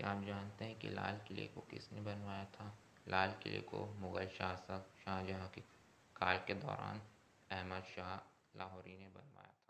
क्या आप जानते हैं कि लाल किले को किसने बनवाया था लाल किले को मुग़ल शासक शाहजहाँ के काल के दौरान अहमद शाह लाहौरी ने बनवाया था